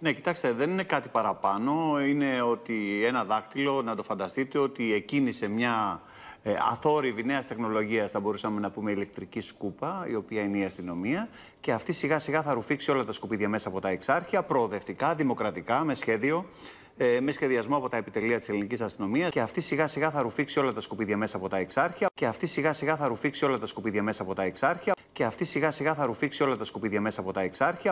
Ναι, κοιτάξτε, δεν είναι κάτι παραπάνω. Είναι ότι ένα δάκτυλο, να το φανταστείτε, ότι εκείνη σε μια ε, αθόρυβη νέας τεχνολογίας, θα μπορούσαμε να πούμε ηλεκτρική σκούπα, η οποία είναι η αστυνομία. Και αυτή σιγά σιγά θα ρουφήξει όλα τα σκουπίδια μέσα από τα εξάρχεια, προοδευτικά, δημοκρατικά, με σχέδιο, ε, με σχεδιασμό από τα επιτελεία της ελληνικής αστυνομίας. Και αυτή σιγά σιγά θα ρουφήξει όλα τα σκουπίδια μέσα από τα εξάρχεια. Και αυτή σιγά σιγά θα ρουφήξει όλα τα σκουπίδια μέσα από τα εξάρχεια. Και αυτή σιγά σιγά θα ρουφήξει όλα τα σκουπίδια μέσα από τα εξάρχεια.